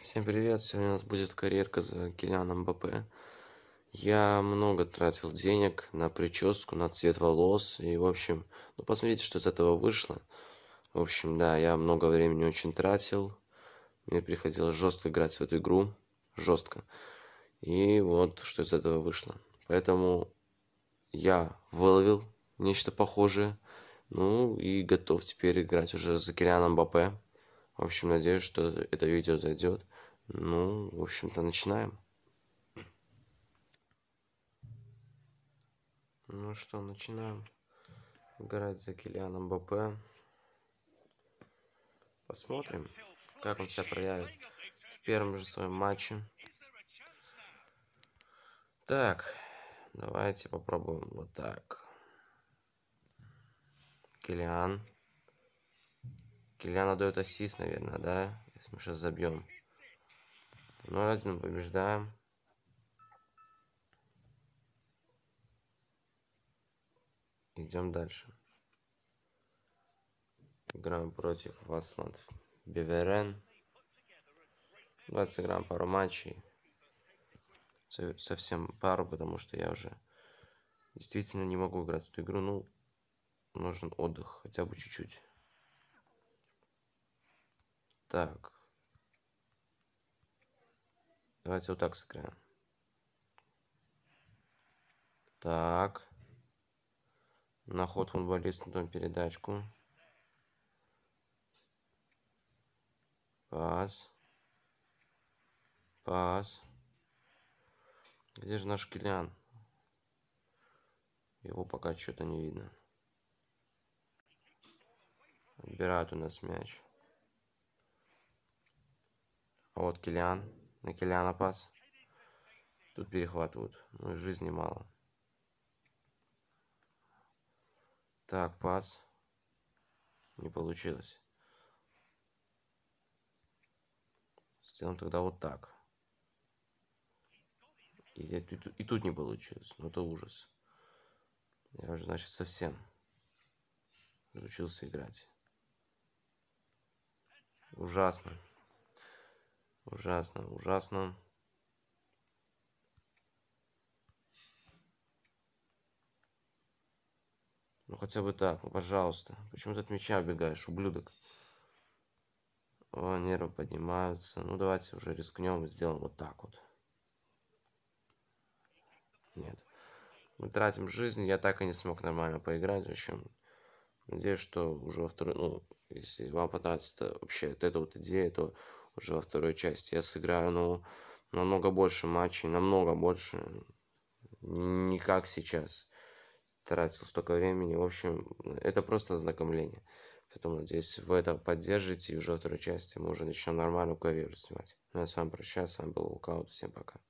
Всем привет! Сегодня у нас будет карьерка за Килианом БП. Я много тратил денег на прическу, на цвет волос и, в общем, ну, посмотрите, что из этого вышло. В общем, да, я много времени очень тратил. Мне приходилось жестко играть в эту игру. Жестко. И вот, что из этого вышло. Поэтому я выловил нечто похожее. Ну, и готов теперь играть уже за Килианом Мбаппе. В общем, надеюсь, что это видео зайдет. Ну, в общем-то, начинаем. Ну что, начинаем играть за Килианом БП. Посмотрим, как он себя проявит в первом же своем матче. Так, давайте попробуем вот так. Килиан. Кильяна дает ассист, наверное, да? Если мы сейчас забьем. 0-1 побеждаем. Идем дальше. Играем против Васланд Биверен. Давайте сыграем пару матчей. Совсем пару, потому что я уже действительно не могу играть в эту игру. Ну, нужен отдых, хотя бы чуть-чуть. Так. Давайте вот так сыграем. Так. На ход футболист, потом передачку. Пас. Пас. Где же наш Килиан? Его пока что-то не видно. Отбирают у нас мяч. А вот Килиан. На Килиана пас. Тут перехватывают. Ну, жизни мало. Так, пас. Не получилось. Сделаем тогда вот так. И, и, и тут не получилось. Ну, это ужас. Я уже, значит, совсем научился играть. Ужасно. Ужасно, ужасно. Ну хотя бы так, ну, пожалуйста. Почему ты от меча убегаешь, ублюдок? О, нервы поднимаются. Ну давайте уже рискнем и сделаем вот так вот. Нет. Мы тратим жизнь. Я так и не смог нормально поиграть. Зачем? Надеюсь, что уже во второй... Ну, если вам понравится вообще вот эта вот идея, то уже во второй части. Я сыграю, ну, намного больше матчей, намного больше. Не как сейчас. Тратил столько времени. В общем, это просто ознакомление. Поэтому надеюсь, вы это поддержите. И уже во второй части мы уже начнем нормальную карьеру снимать. Ну, я с вами прощаюсь. С вами был Лукаут. Всем пока.